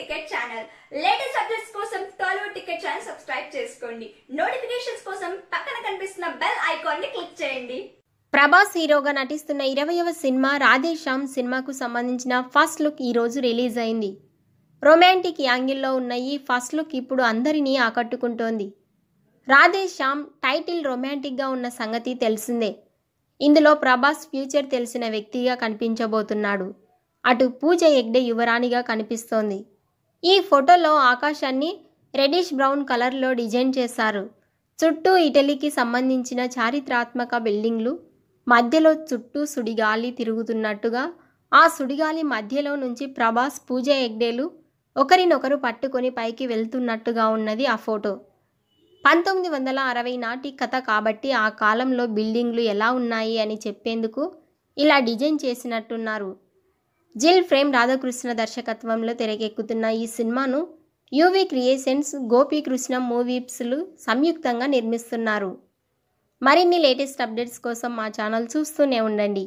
ticket channel latest updates కోసం Tollywood ticket channel subscribe చేసుకోండి notifications కోసం పక్కన కనిపిస్తున్న బెల్ ఐకాన్ ని క్లిక్ చేయండి ప్రభాస్ హీరోగా నటిస్తున్న ఇరవయవ సినిమా రాధేశ్యామ్ సినిమాకు సంబంధించిన ఫస్ట్ లుక్ ఈరోజు రిలీజ్ అయింది రొమాంటిక్ యాంగిల్లో ఉన్న ఈ ఫస్ట్ లుక్ ఇప్పుడు అందరినీ ఆకట్టుకుంటోంది రాధేశ్యామ్ టైటిల్ రొమాంటిక్గా ఉన్న సంగతి తెలిసిందే ఇందులో ప్రభాస్ ఫ్యూచర్ తెలిసిన వ్యక్తిగా కనిపించబోతున్నాడు అటు పూజ హెగ్డే యువరాణిగా కనిపిస్తోంది ఈ ఫోటోలో ఆకాశాన్ని రెడిష్ బ్రౌన్ కలర్లో డిజైన్ చేశారు చుట్టూ ఇటలీకి సంబంధించిన చారిత్రాత్మక బిల్డింగ్లు మధ్యలో చుట్టూ సుడిగాలి తిరుగుతున్నట్టుగా ఆ సుడిగాలి మధ్యలో నుంచి ప్రభాస్ పూజ హెగ్డేలు ఒకరినొకరు పట్టుకొని పైకి వెళ్తున్నట్టుగా ఉన్నది ఆ ఫోటో పంతొమ్మిది వందల అరవై నాటి కథ కాబట్టి ఆ కాలంలో బిల్డింగ్లు ఎలా ఉన్నాయి అని చెప్పేందుకు ఇలా డిజైన్ చేసినట్టున్నారు జిల్ ఫ్రేమ్ రాధాకృష్ణ దర్శకత్వంలో తెరకెక్కుతున్న ఈ సినిమాను యూవీ క్రియేషన్స్ గోపీకృష్ణ మూవీస్లు సంయుక్తంగా నిర్మిస్తున్నారు మరిన్ని లేటెస్ట్ అప్డేట్స్ కోసం మా ఛానల్ చూస్తూనే ఉండండి